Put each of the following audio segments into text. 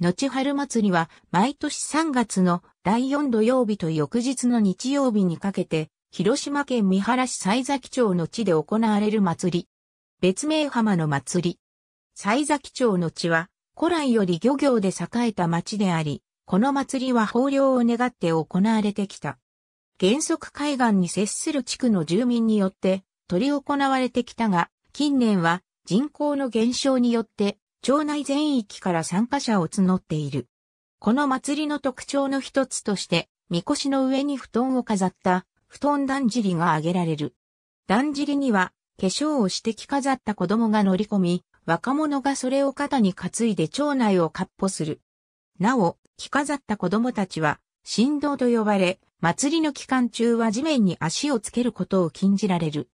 後春祭りは毎年3月の第4土曜日と翌日の日曜日にかけて、広島県三原市西崎町の地で行われる祭り。別名浜の祭り。西崎町の地は、古来より漁業で栄えた町であり、この祭りは豊漁を願って行われてきた。原則海岸に接する地区の住民によって、取り行われてきたが、近年は人口の減少によって町内全域から参加者を募っている。この祭りの特徴の一つとして、みこしの上に布団を飾った布団だんじりが挙げられる。だんじりには化粧をして着飾った子供が乗り込み、若者がそれを肩に担いで町内を割歩する。なお、着飾った子供たちは、神動と呼ばれ、祭りの期間中は地面に足をつけることを禁じられる。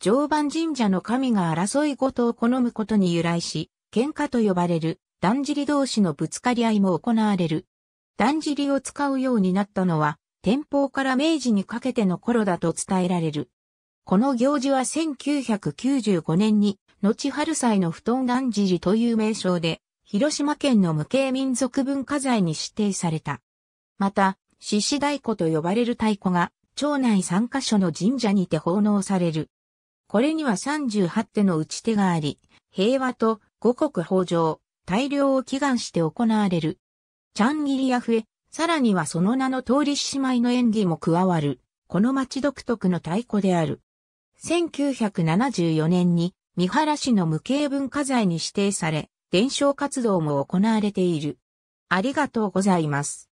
常磐神社の神が争いごとを好むことに由来し、喧嘩と呼ばれる、だんじり同士のぶつかり合いも行われる。だんじりを使うようになったのは、天保から明治にかけての頃だと伝えられる。この行事は1995年に、後春祭の布団だんじりという名称で、広島県の無形民族文化財に指定された。また、獅子太鼓と呼ばれる太鼓が、町内3カ所の神社にて奉納される。これには38手の打ち手があり、平和と五穀豊穣、大量を祈願して行われる。チャンギリア笛、さらにはその名の通り姉妹の演技も加わる、この町独特の太鼓である。1974年に三原市の無形文化財に指定され、伝承活動も行われている。ありがとうございます。